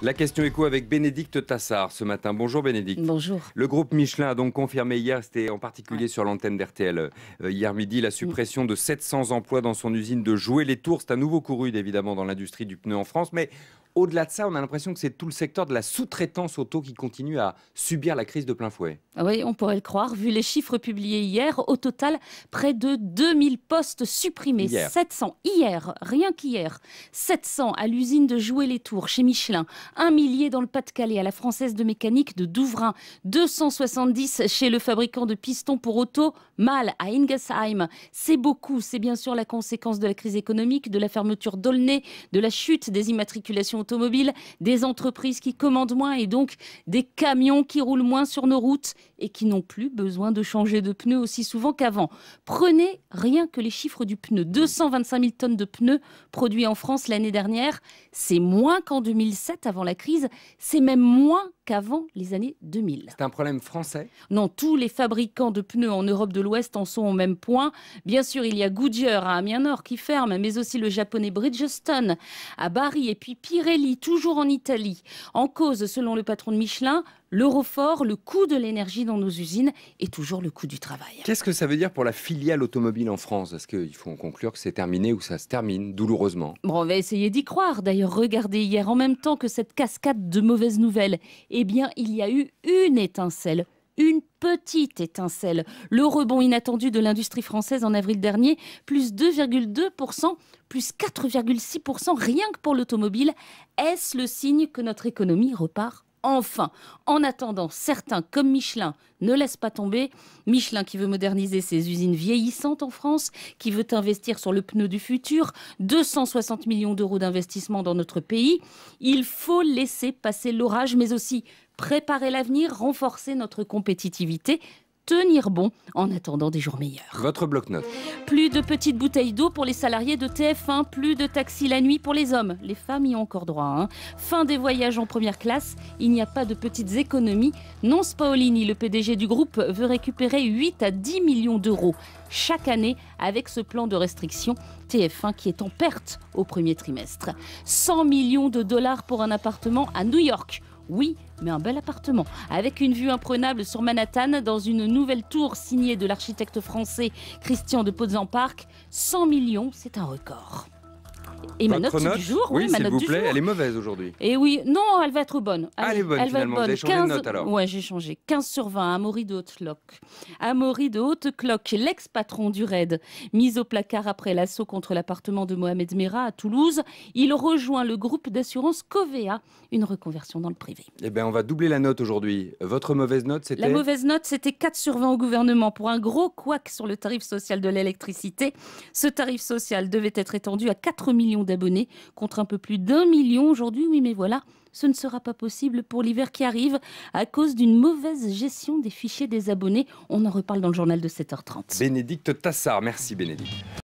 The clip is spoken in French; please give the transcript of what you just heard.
La question écho avec Bénédicte Tassard ce matin. Bonjour Bénédicte. Bonjour. Le groupe Michelin a donc confirmé hier, c'était en particulier sur l'antenne d'RTL, euh, euh, hier midi, la mm. suppression de 700 emplois dans son usine de Jouer-les-Tours. C'est un nouveau couru évidemment dans l'industrie du pneu en France, mais au-delà de ça, on a l'impression que c'est tout le secteur de la sous-traitance auto qui continue à subir la crise de plein fouet. Ah oui, on pourrait le croire. Vu les chiffres publiés hier, au total, près de 2000 postes supprimés. 700 hier, rien qu'hier. 700 à l'usine de Jouer-les-Tours chez Michelin, un millier dans le Pas-de-Calais à la Française de mécanique de Douvrin, 270 chez le fabricant de pistons pour auto Mal à Ingesheim. C'est beaucoup, c'est bien sûr la conséquence de la crise économique, de la fermeture d'Aulnay, de la chute des immatriculations automobiles, des entreprises qui commandent moins et donc des camions qui roulent moins sur nos routes et qui n'ont plus besoin de changer de pneus aussi souvent qu'avant. Prenez rien que les chiffres du pneu. 225 000 tonnes de pneus produits en France l'année dernière, c'est moins qu'en 2007 avant la crise, c'est même moins qu'avant les années 2000. C'est un problème français Non, tous les fabricants de pneus en Europe de l'Ouest en sont au même point. Bien sûr, il y a Goodyear à Amiens-Nord qui ferme, mais aussi le japonais Bridgestone à Bari et puis Pirelli, toujours en Italie. En cause, selon le patron de Michelin, l'eurofort, le coût de l'énergie dans nos usines et toujours le coût du travail. Qu'est-ce que ça veut dire pour la filiale automobile en France Est-ce qu'il faut en conclure que c'est terminé ou ça se termine douloureusement Bon, on va essayer d'y croire. D'ailleurs, regardez, hier, en même temps que cette cascade de mauvaises nouvelles Eh bien, il y a eu une étincelle, une petite étincelle. Le rebond inattendu de l'industrie française en avril dernier, plus 2,2%, plus 4,6%, rien que pour l'automobile. Est-ce le signe que notre économie repart enfin. En attendant, certains, comme Michelin, ne laissent pas tomber. Michelin qui veut moderniser ses usines vieillissantes en France, qui veut investir sur le pneu du futur, 260 millions d'euros d'investissement dans notre pays. Il faut laisser passer l'orage, mais aussi préparer l'avenir, renforcer notre compétitivité tenir bon en attendant des jours meilleurs. Votre bloc-notes. Plus de petites bouteilles d'eau pour les salariés de TF1, plus de taxis la nuit pour les hommes. Les femmes y ont encore droit. Hein. Fin des voyages en première classe, il n'y a pas de petites économies. Non Spaolini, le PDG du groupe, veut récupérer 8 à 10 millions d'euros chaque année avec ce plan de restriction TF1 qui est en perte au premier trimestre. 100 millions de dollars pour un appartement à New York oui, mais un bel appartement, avec une vue imprenable sur Manhattan dans une nouvelle tour signée de l'architecte français Christian de Park. 100 millions, c'est un record. Et ma note, note du jour, oui, s'il vous plaît, elle est mauvaise aujourd'hui. Et eh oui, non, elle va être bonne. Ah, elle, est bonne Va être bonne. Vous 15... Ouais, j'ai changé. 15 sur 20, Amaury de Haute-Cloque. Amaury de Haute-Cloque, l'ex-patron du raid, mis au placard après l'assaut contre l'appartement de Mohamed Mera à Toulouse, il rejoint le groupe d'assurance Covea, une reconversion dans le privé. Eh bien, on va doubler la note aujourd'hui. Votre mauvaise note, c'était La mauvaise note, c'était 4 sur 20 au gouvernement pour un gros couac sur le tarif social de l'électricité. Ce tarif social devait être étendu à 4 millions d'abonnés contre un peu plus d'un million aujourd'hui. Oui, mais voilà, ce ne sera pas possible pour l'hiver qui arrive à cause d'une mauvaise gestion des fichiers des abonnés. On en reparle dans le journal de 7h30. Bénédicte Tassard, merci Bénédicte.